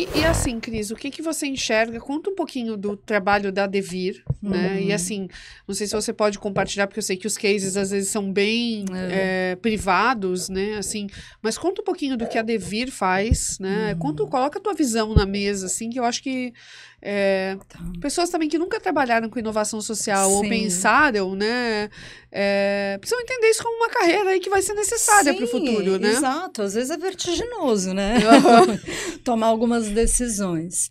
E, e, assim, Cris, o que, que você enxerga? Conta um pouquinho do trabalho da Devir, uhum. né? E uhum. assim, não sei se você pode compartilhar, porque eu sei que os cases às vezes são bem uhum. é, eh, privados, né? Assim, mas conta um pouquinho do que a Devir faz, né? Uhum. Conta, coloca a tua visão na mesa, assim, que eu acho que é, tá. pessoas também que nunca trabalharam com inovação social Sim. ou pensaram, né? É, precisam entender isso como uma carreira aí que vai ser necessária para o futuro, né? Exato, às vezes é vertiginoso, né? Tomar algumas decisões.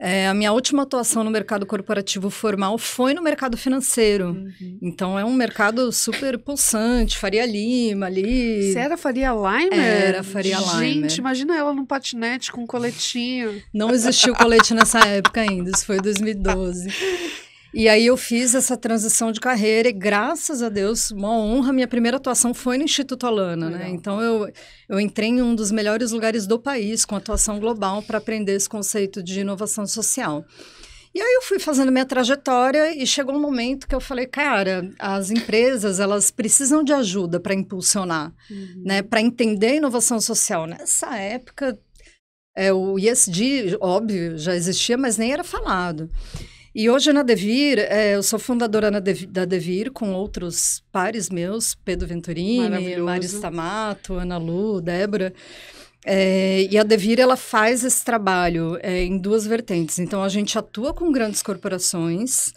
É, a minha última atuação no mercado corporativo formal foi no mercado financeiro. Uhum. Então é um mercado super pulsante, Faria Lima ali. Você era Faria Lima. Era Faria Gente, Limer. Gente, imagina ela num patinete com um coletinho. Não existiu colete nessa época ainda, isso foi 2012. E aí eu fiz essa transição de carreira e graças a Deus, uma honra, minha primeira atuação foi no Instituto Alana, né? Legal. né? Então eu, eu entrei em um dos melhores lugares do país com atuação global para aprender esse conceito de inovação social. E aí eu fui fazendo minha trajetória e chegou um momento que eu falei, cara, as empresas elas precisam de ajuda para impulsionar, uhum. né? Para entender a inovação social. Nessa época, é, o ISD, óbvio, já existia, mas nem era falado. E hoje na Devir, é, eu sou fundadora da Devir com outros pares meus, Pedro Venturini, Maris Tamato, Ana Lu, Débora. É, e a Devir ela faz esse trabalho é, em duas vertentes. Então a gente atua com grandes corporações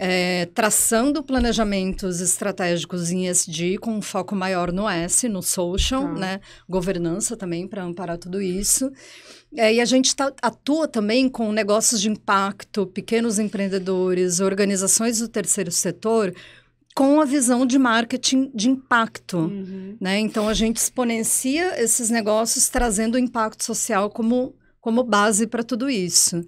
é, traçando planejamentos estratégicos em SD com um foco maior no S, no social, tá. né? Governança também para amparar tudo isso. É, e a gente tá, atua também com negócios de impacto, pequenos empreendedores, organizações do terceiro setor com a visão de marketing de impacto, uhum. né? Então a gente exponencia esses negócios trazendo o impacto social como como base para tudo isso.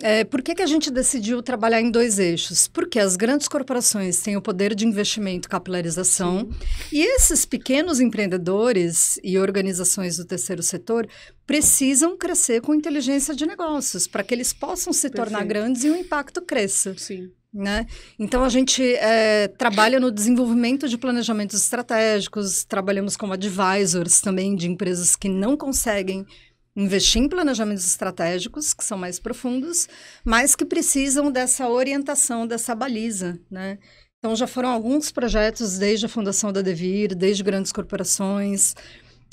É, por que, que a gente decidiu trabalhar em dois eixos? Porque as grandes corporações têm o poder de investimento, capilarização, Sim. e esses pequenos empreendedores e organizações do terceiro setor precisam crescer com inteligência de negócios, para que eles possam se Perfeito. tornar grandes e o impacto cresça. Sim. Né? Então, a gente é, trabalha no desenvolvimento de planejamentos estratégicos, trabalhamos como advisors também de empresas que não conseguem investir em planejamentos estratégicos que são mais profundos, mas que precisam dessa orientação, dessa baliza, né? Então já foram alguns projetos desde a fundação da Devir, desde grandes corporações,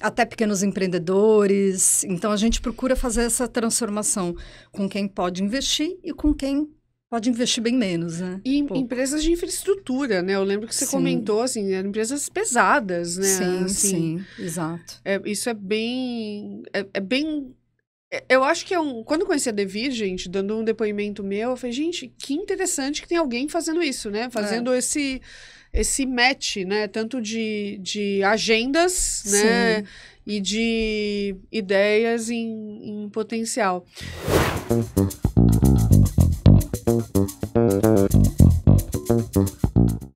até pequenos empreendedores. Então a gente procura fazer essa transformação com quem pode investir e com quem pode investir bem menos, né? E Pouco. empresas de infraestrutura, né? Eu lembro que você sim. comentou, assim, eram empresas pesadas, né? Sim, assim, sim, exato. É, isso é bem... É, é bem... É, eu acho que é um... Quando eu conheci a Devi, gente, dando um depoimento meu, eu falei, gente, que interessante que tem alguém fazendo isso, né? É. Fazendo esse esse match, né? Tanto de, de agendas, né? sim. né? E de ideias em, em potencial.